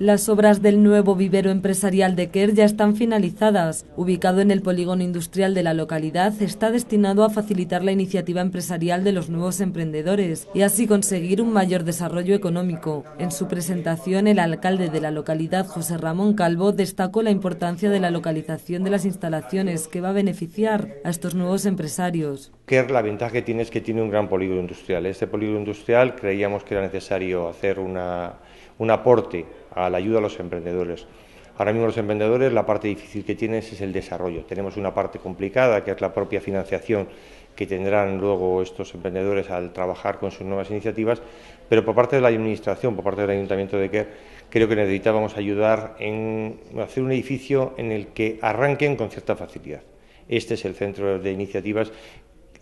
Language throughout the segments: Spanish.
Las obras del nuevo vivero empresarial de Kerr ya están finalizadas. Ubicado en el polígono industrial de la localidad, está destinado a facilitar la iniciativa empresarial de los nuevos emprendedores y así conseguir un mayor desarrollo económico. En su presentación, el alcalde de la localidad, José Ramón Calvo, destacó la importancia de la localización de las instalaciones que va a beneficiar a estos nuevos empresarios. Kerr la ventaja que tiene es que tiene un gran polígono industrial. Este polígono industrial creíamos que era necesario hacer un aporte a la ayuda a los emprendedores. Ahora mismo los emprendedores la parte difícil que tienen es el desarrollo. Tenemos una parte complicada que es la propia financiación que tendrán luego estos emprendedores al trabajar con sus nuevas iniciativas, pero por parte de la Administración, por parte del Ayuntamiento de Kerr, creo que necesitábamos ayudar en hacer un edificio en el que arranquen con cierta facilidad. Este es el centro de iniciativas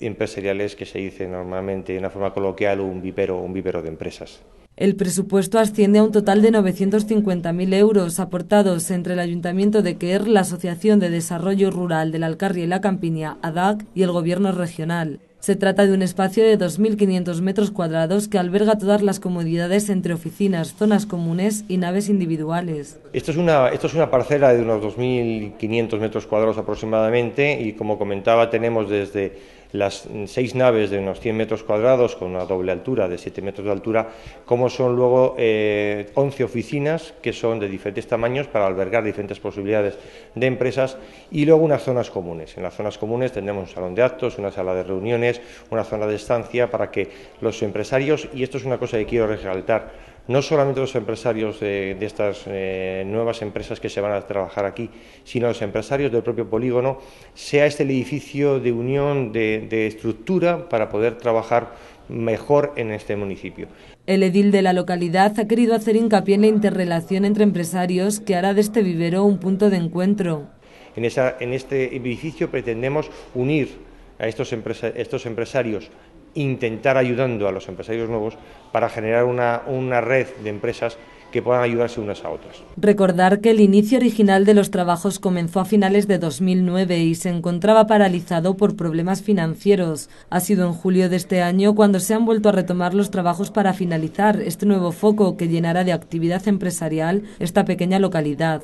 empresariales que se dice normalmente de una forma coloquial un vivero, un de empresas. El presupuesto asciende a un total de 950.000 euros aportados entre el Ayuntamiento de Quer, la Asociación de Desarrollo Rural del Alcarria y la Campiña, ADAC, y el Gobierno Regional. Se trata de un espacio de 2.500 metros cuadrados que alberga todas las comodidades entre oficinas, zonas comunes y naves individuales. Esto es una, esto es una parcela de unos 2.500 metros cuadrados aproximadamente y como comentaba tenemos desde las seis naves de unos 100 metros cuadrados con una doble altura de 7 metros de altura, como son luego eh, once 11 oficinas que son de diferentes tamaños para albergar diferentes posibilidades de empresas y luego unas zonas comunes. En las zonas comunes tendremos un salón de actos, una sala de reuniones, una zona de estancia para que los empresarios, y esto es una cosa que quiero resaltar, no solamente los empresarios de, estas eh, nuevas empresas que se van a trabajar aquí, sino los empresarios del propio polígono, sea este el edificio de unión de, estructura para poder trabajar mejor en este municipio. El edil de la localidad ha querido hacer hincapié en la interrelación entre empresarios que hará de este vivero un punto de encuentro. En, este edificio pretendemos unir a estos empresarios intentar ayudando a los empresarios nuevos para generar una, red de empresas que puedan ayudarse unas a otras. Recordar que el inicio original de los trabajos comenzó a finales de 2009 y se encontraba paralizado por problemas financieros. Ha sido en julio de este año cuando se han vuelto a retomar los trabajos para finalizar este nuevo foco que llenará de actividad empresarial esta pequeña localidad.